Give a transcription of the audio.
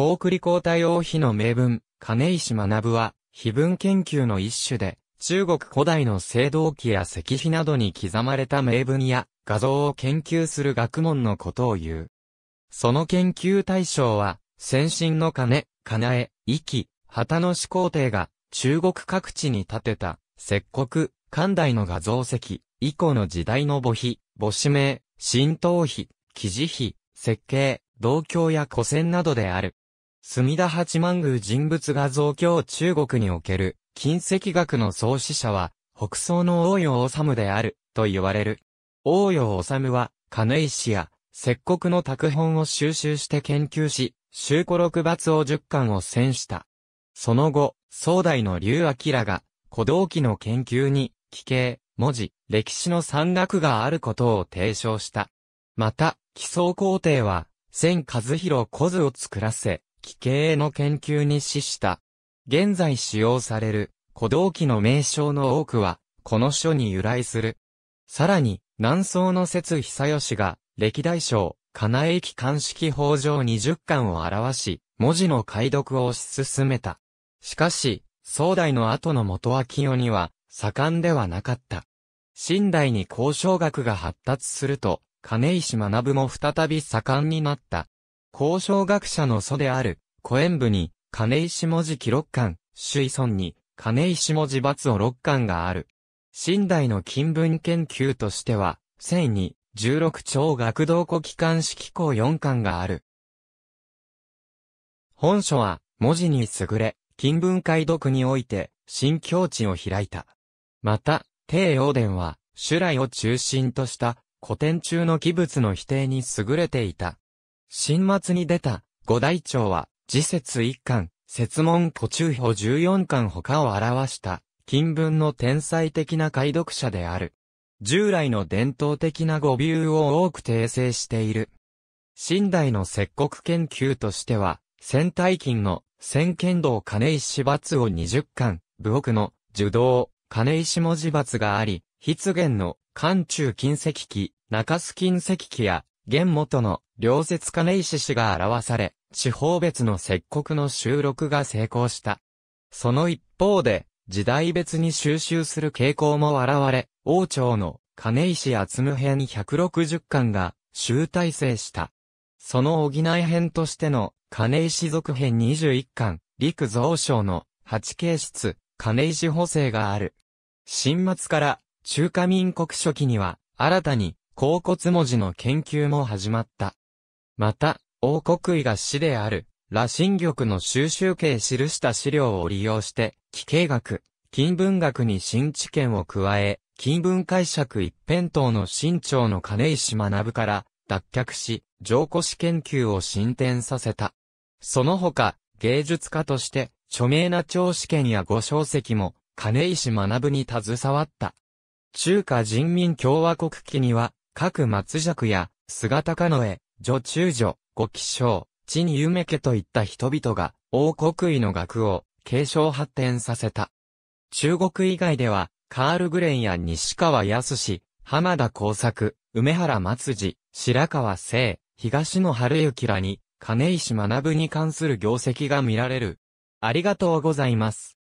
高栗皇太王妃の名文、金石学は、碑文研究の一種で、中国古代の青銅器や石碑などに刻まれた名文や画像を研究する学問のことを言う。その研究対象は、先進の金、金江、息、旗の始皇帝が中国各地に建てた、石国、漢代の画像石、以降の時代の墓碑、母子名、神道碑、記事碑、設計、銅鏡や古銭などである。墨田八幡宮人物画像今日中国における、近赤学の創始者は、北宋の王与治である、と言われる。王与治は、金石や、石国の拓本を収集して研究し、修古六罰を十巻を選した。その後、宋代の劉明が、古道記の研究に、奇形、文字、歴史の山岳があることを提唱した。また、奇想皇帝は、千和弘小図を作らせ、奇形の研究に資した。現在使用される古道記の名称の多くは、この書に由来する。さらに、南宋の説久吉が、歴代省、金井駅鑑識法上20巻を表し、文字の解読を推し進めた。しかし、宋代の後の元は清には、盛んではなかった。新代に交渉学が発達すると、金石学も再び盛んになった。交渉学者の祖である、古演部に、金石文字記六巻、水村に、金石文字罰を六巻がある。新代の金文研究としては、1000に、16兆学童古機関式校4巻がある。本書は、文字に優れ、金文解読において、新境地を開いた。また、帝王伝は、修来を中心とした、古典中の器物の否定に優れていた。新末に出た、五大長は、次節一巻、説問古中法十四巻他を表した、金文の天才的な解読者である。従来の伝統的な語尾を多く訂正している。新代の石国研究としては、戦隊金の、千剣道金石罰を二十巻、武国の、受道、金石文字罰があり、筆言の、関中金石記、中須金石記や、現元の両説金石氏が表され、地方別の石国の収録が成功した。その一方で、時代別に収集する傾向も現れ、王朝の金石厚務編160巻が集大成した。その補い編としての金石続編21巻、陸増省の八形室、金石補正がある。新末から中華民国初期には新たに甲骨文字の研究も始まった。また、王国医が師である、羅針玉の収集系記した資料を利用して、奇形学、金文学に新知見を加え、金文解釈一辺倒の新潮の金石学から、脱却し、上古史研究を進展させた。その他、芸術家として、著名な長試験や五小石も、金石学に携わった。中華人民共和国期には、各松尺や、姿かのえ、女中女、ご希少、地に夢家といった人々が、王国医の学を、継承発展させた。中国以外では、カール・グレンや西川康浜田耕作、梅原松次、白川聖、東野晴之らに、金石学に関する業績が見られる。ありがとうございます。